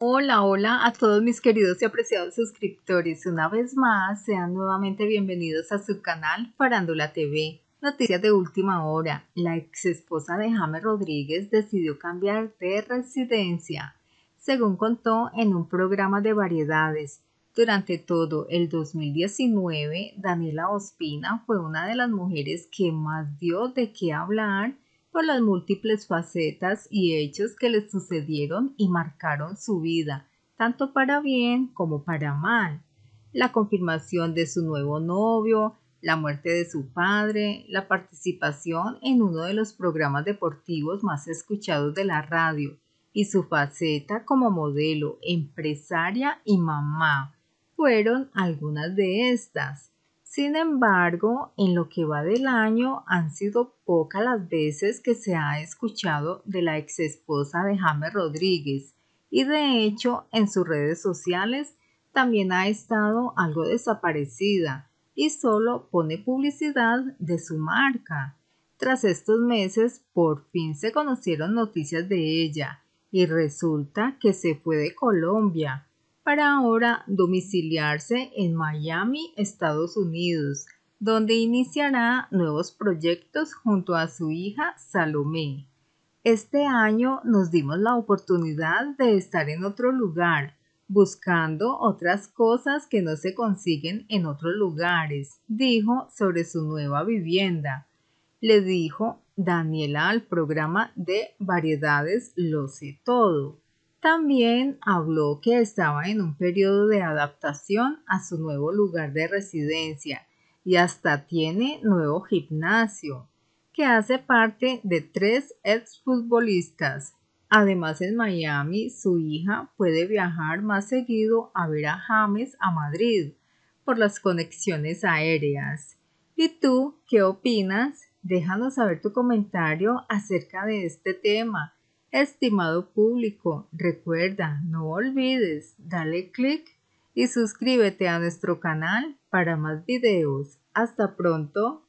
Hola, hola a todos mis queridos y apreciados suscriptores. Una vez más, sean nuevamente bienvenidos a su canal Parándola TV. Noticias de última hora. La ex esposa de Jame Rodríguez decidió cambiar de residencia, según contó en un programa de variedades. Durante todo el 2019, Daniela Ospina fue una de las mujeres que más dio de qué hablar por las múltiples facetas y hechos que le sucedieron y marcaron su vida, tanto para bien como para mal. La confirmación de su nuevo novio, la muerte de su padre, la participación en uno de los programas deportivos más escuchados de la radio y su faceta como modelo, empresaria y mamá fueron algunas de estas. Sin embargo, en lo que va del año han sido pocas las veces que se ha escuchado de la exesposa de Jaime Rodríguez y de hecho en sus redes sociales también ha estado algo desaparecida y solo pone publicidad de su marca. Tras estos meses por fin se conocieron noticias de ella y resulta que se fue de Colombia para ahora domiciliarse en Miami, Estados Unidos, donde iniciará nuevos proyectos junto a su hija Salomé. Este año nos dimos la oportunidad de estar en otro lugar, buscando otras cosas que no se consiguen en otros lugares, dijo sobre su nueva vivienda. Le dijo Daniela al programa de variedades Lo sé todo. También habló que estaba en un periodo de adaptación a su nuevo lugar de residencia y hasta tiene nuevo gimnasio, que hace parte de tres exfutbolistas. Además, en Miami, su hija puede viajar más seguido a ver a James a Madrid por las conexiones aéreas. ¿Y tú qué opinas? Déjanos saber tu comentario acerca de este tema Estimado público, recuerda, no olvides, dale click y suscríbete a nuestro canal para más videos. Hasta pronto.